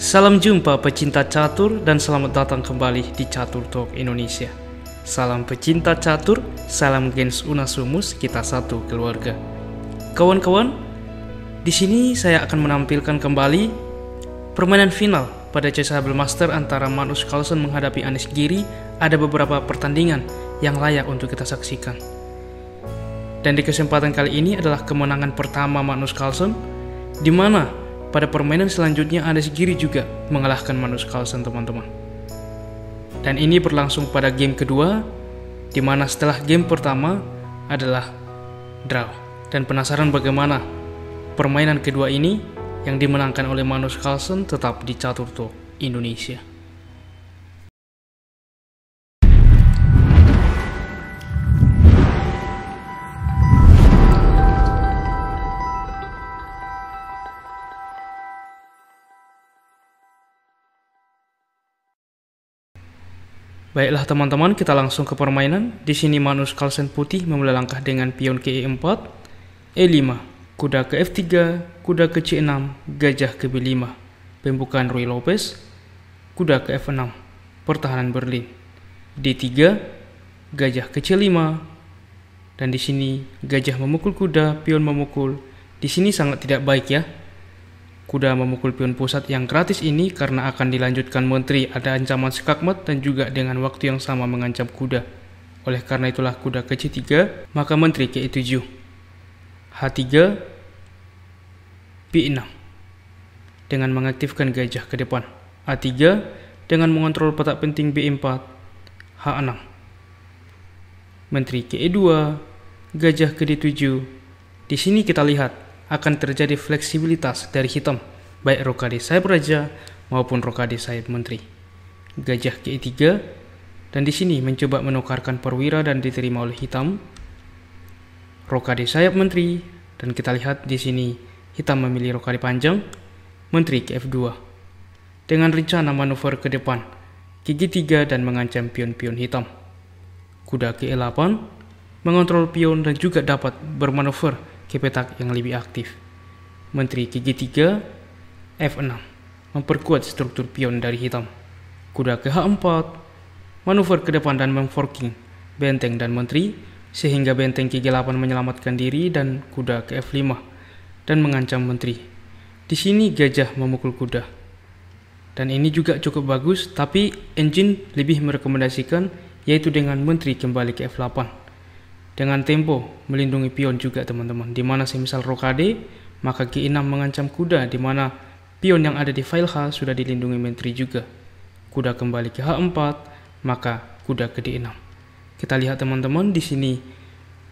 Salam jumpa pecinta catur dan selamat datang kembali di Catur Talk Indonesia. Salam pecinta catur, salam gens unasumus, kita satu keluarga. Kawan-kawan, di sini saya akan menampilkan kembali permainan final pada Chessable Master antara Manus Carlsen menghadapi Anies Giri ada beberapa pertandingan yang layak untuk kita saksikan. Dan di kesempatan kali ini adalah kemenangan pertama Manus Carlsen, di mana pada permainan selanjutnya, Anda sendiri juga mengalahkan Manus Carlsen, teman-teman. Dan ini berlangsung pada game kedua, di mana setelah game pertama adalah draw. Dan penasaran bagaimana permainan kedua ini yang dimenangkan oleh Manus Carlsen tetap di tuh, Indonesia. Baiklah teman-teman, kita langsung ke permainan. Di sini Manus Kalsen putih memulai langkah dengan pion ke E4, E5, kuda ke F3, kuda ke C6, gajah ke B5. Pembukaan Rui Lopez, kuda ke F6, pertahanan Berlin. D3, gajah ke C5, dan di sini gajah memukul kuda, pion memukul. Di sini sangat tidak baik ya. Kuda memukul pion pusat yang gratis ini karena akan dilanjutkan menteri ada ancaman skakmat dan juga dengan waktu yang sama mengancam kuda. Oleh karena itulah kuda ke C3, maka menteri ke E7. H3, B6. Dengan mengaktifkan gajah ke depan. A3 dengan mengontrol petak penting B4, H6. Menteri ke E2, gajah ke D7. Di sini kita lihat akan terjadi fleksibilitas dari hitam, baik Rokade sayap raja maupun Rokade sayap menteri. Gajah G3 dan di sini mencoba menukarkan perwira dan diterima oleh hitam. Rokade sayap menteri dan kita lihat di sini hitam memilih rokade panjang, menteri ke F2. Dengan rencana manuver ke depan, gigi 3 dan mengancam pion-pion hitam. Kuda ke E8 mengontrol pion dan juga dapat bermanuver Kepetak yang lebih aktif. Menteri KG3, F6, memperkuat struktur pion dari hitam. Kuda ke H4, manuver ke depan dan memforking, benteng dan menteri, sehingga benteng KG8 menyelamatkan diri dan kuda ke F5, dan mengancam menteri. Di sini gajah memukul kuda. Dan ini juga cukup bagus, tapi engine lebih merekomendasikan yaitu dengan menteri kembali ke F8 dengan tempo melindungi pion juga teman-teman di mana semisal rokade maka G6 mengancam kuda di mana pion yang ada di file H sudah dilindungi menteri juga kuda kembali ke H4 maka kuda ke D6 kita lihat teman-teman di sini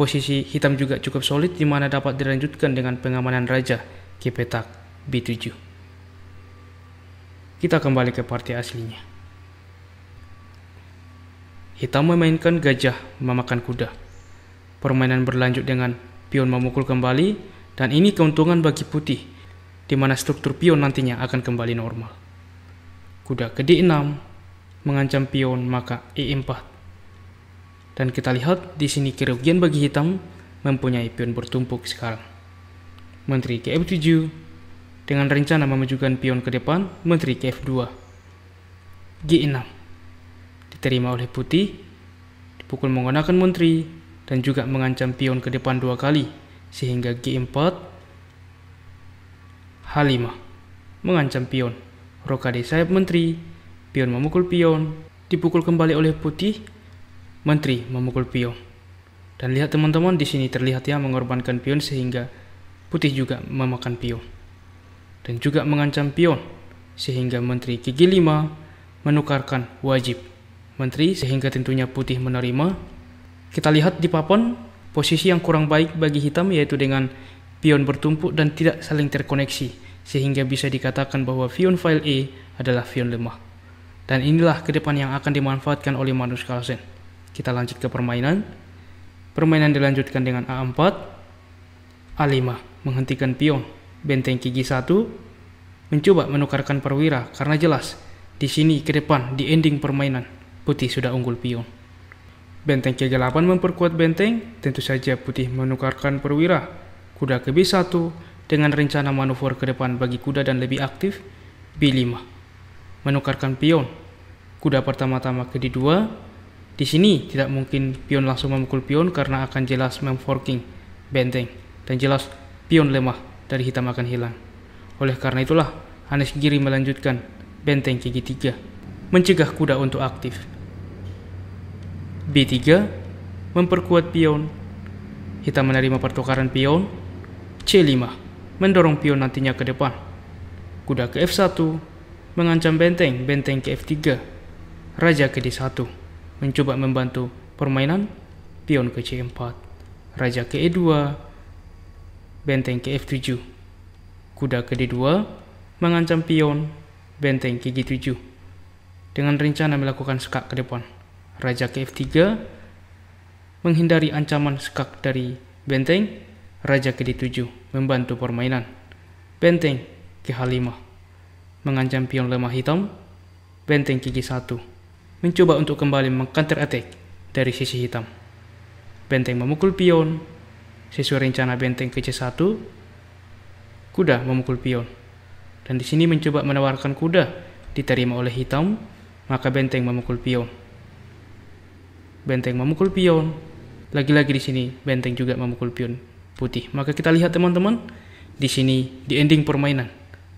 posisi hitam juga cukup solid di mana dapat dilanjutkan dengan pengamanan raja ke petak B7 kita kembali ke partai aslinya hitam memainkan gajah memakan kuda Permainan berlanjut dengan pion memukul kembali, dan ini keuntungan bagi putih, di mana struktur pion nantinya akan kembali normal. Kuda ke D6, mengancam pion maka E4. Dan kita lihat di sini kerugian bagi hitam mempunyai pion bertumpuk sekarang. Menteri ke F7, dengan rencana memajukan pion ke depan, menteri ke F2. G6, diterima oleh putih, dipukul menggunakan menteri, dan juga mengancam pion ke depan dua kali sehingga G4 H5 mengancam pion. Rokade sayap menteri, pion memukul pion, dipukul kembali oleh putih, menteri memukul pion. Dan lihat teman-teman di sini terlihat ya mengorbankan pion sehingga putih juga memakan pion. Dan juga mengancam pion sehingga menteri ke G5 menukarkan wajib. Menteri sehingga tentunya putih menerima kita lihat di papan posisi yang kurang baik bagi hitam yaitu dengan pion bertumpuk dan tidak saling terkoneksi sehingga bisa dikatakan bahwa pion file E adalah pion lemah. Dan inilah kedepan yang akan dimanfaatkan oleh manus Carlsen. Kita lanjut ke permainan. Permainan dilanjutkan dengan A4, A5 menghentikan pion, benteng gigi 1 mencoba menukarkan perwira karena jelas di sini ke depan di ending permainan putih sudah unggul pion. Benteng K8 memperkuat benteng, tentu saja Putih menukarkan perwira. Kuda ke B1 dengan rencana manuver ke depan bagi kuda dan lebih aktif, B5. Menukarkan pion. Kuda pertama-tama ke D2. Di sini tidak mungkin pion langsung memukul pion karena akan jelas memforking benteng dan jelas pion lemah dari hitam akan hilang. Oleh karena itulah, Anies Giri melanjutkan benteng g 3 mencegah kuda untuk aktif. B3 memperkuat pion. kita menerima pertukaran pion. C5 mendorong pion nantinya ke depan. Kuda ke F1 mengancam benteng, benteng ke F3. Raja ke D1 mencoba membantu permainan pion ke C4. Raja ke E2 benteng ke F7. Kuda ke D2 mengancam pion, benteng ke G7. Dengan rencana melakukan skak ke depan. Raja ke F3, menghindari ancaman skak dari benteng, Raja ke D7 membantu permainan. Benteng ke H5, mengancam pion lemah hitam, benteng ke G1, mencoba untuk kembali mengcounter attack dari sisi hitam. Benteng memukul pion, sesuai rencana benteng ke C1, kuda memukul pion. Dan di sini mencoba menawarkan kuda diterima oleh hitam, maka benteng memukul pion benteng memukul pion. Lagi-lagi di sini benteng juga memukul pion putih. Maka kita lihat teman-teman, di sini di ending permainan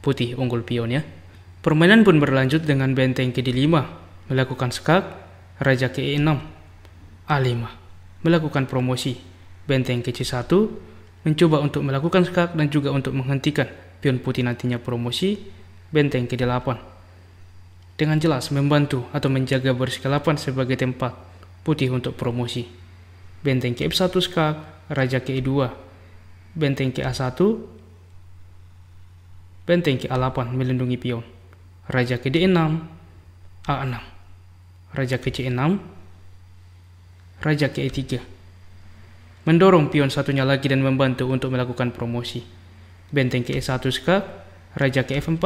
putih unggul pion ya. Permainan pun berlanjut dengan benteng ke 5 melakukan skak, raja ke 6 A5 melakukan promosi, benteng ke C1 mencoba untuk melakukan skak dan juga untuk menghentikan pion putih nantinya promosi, benteng ke 8 dengan jelas membantu atau menjaga baris ke 8 sebagai tempat putih untuk promosi. Benteng ke F1 skak, raja ke E2, benteng ke A1, benteng ke A8 melindungi pion, raja ke D6, A6, raja ke C6, raja ke E3. Mendorong pion satunya lagi dan membantu untuk melakukan promosi. Benteng ke E1 skak, raja ke F4,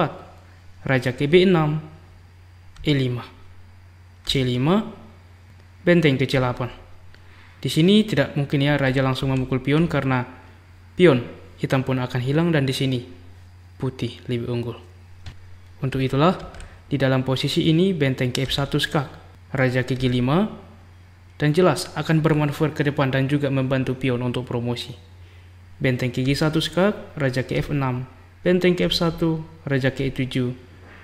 raja ke B6, E5, C5, benteng kecil 8 Di sini tidak mungkin ya raja langsung memukul pion karena pion hitam pun akan hilang dan di sini putih lebih unggul. Untuk itulah, di dalam posisi ini benteng ke F1 skak, raja ke G5, dan jelas akan bermanuver ke depan dan juga membantu pion untuk promosi. Benteng ke G1 skak, raja ke F6, benteng ke F1, raja ke E7,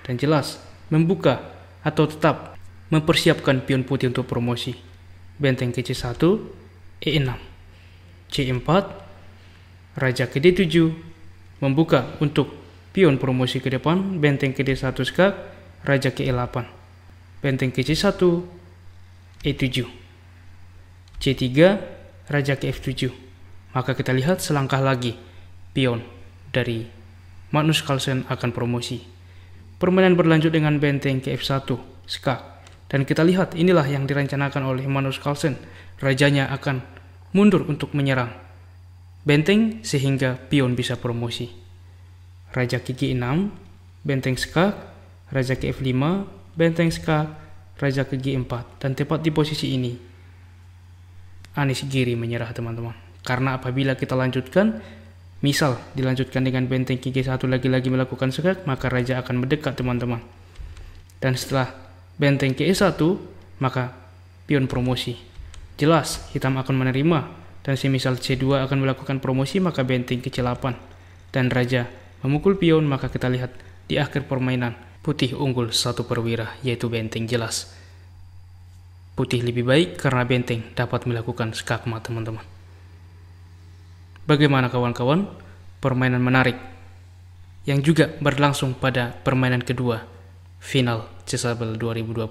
dan jelas membuka atau tetap mempersiapkan pion putih untuk promosi. Benteng ke C1, E6, C4, Raja ke D7, membuka untuk pion promosi ke depan, benteng ke D1 skak, Raja ke E8, benteng ke C1, E7, C3, Raja ke F7. Maka kita lihat selangkah lagi, pion dari Magnus Carlsen akan promosi. Permainan berlanjut dengan benteng ke F1, skak, dan kita lihat inilah yang direncanakan oleh manus Carlsen. Rajanya akan mundur untuk menyerang benteng sehingga pion bisa promosi. Raja kiki 6, benteng skak, raja ke F5, benteng skak, raja ke G4 dan tepat di posisi ini Anis Giri menyerah teman-teman. Karena apabila kita lanjutkan misal dilanjutkan dengan benteng kiki 1 lagi-lagi melakukan skak, maka raja akan mendekat teman-teman. Dan setelah benteng ke E1, maka pion promosi. Jelas, hitam akan menerima, dan semisal C2 akan melakukan promosi maka benteng ke C8. Dan raja memukul pion maka kita lihat di akhir permainan, putih unggul satu perwira, yaitu benteng jelas. Putih lebih baik karena benteng dapat melakukan skakma teman-teman. Bagaimana kawan-kawan? Permainan menarik yang juga berlangsung pada permainan kedua final Cisabel 2020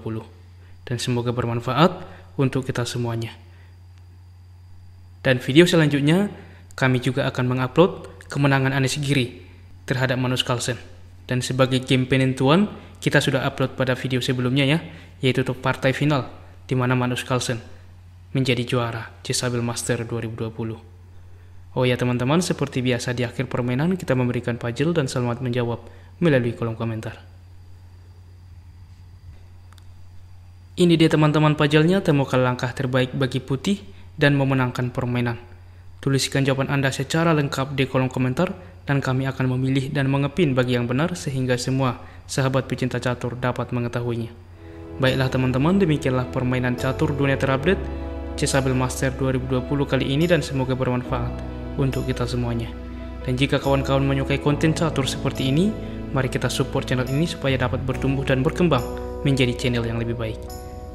dan semoga bermanfaat untuk kita semuanya. Dan video selanjutnya kami juga akan mengupload kemenangan Anies Giri terhadap Manus Carlsen. Dan sebagai game penentuan, kita sudah upload pada video sebelumnya ya, yaitu untuk partai final di mana Manus Carlsen menjadi juara Cisabel Master 2020. Oh ya teman-teman, seperti biasa di akhir permainan kita memberikan puzzle dan selamat menjawab melalui kolom komentar. Ini dia teman-teman pajalnya temukan langkah terbaik bagi putih dan memenangkan permainan. Tuliskan jawaban Anda secara lengkap di kolom komentar dan kami akan memilih dan mengepin bagi yang benar sehingga semua sahabat pecinta catur dapat mengetahuinya. Baiklah teman-teman, demikianlah permainan catur dunia terupdate Cesabel Master 2020 kali ini dan semoga bermanfaat untuk kita semuanya. Dan jika kawan-kawan menyukai konten catur seperti ini, mari kita support channel ini supaya dapat bertumbuh dan berkembang menjadi channel yang lebih baik.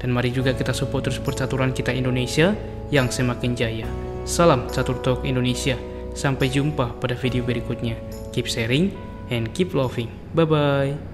Dan mari juga kita support terus percaturan kita Indonesia yang semakin jaya. Salam Catur Talk Indonesia. Sampai jumpa pada video berikutnya. Keep sharing and keep loving. Bye-bye.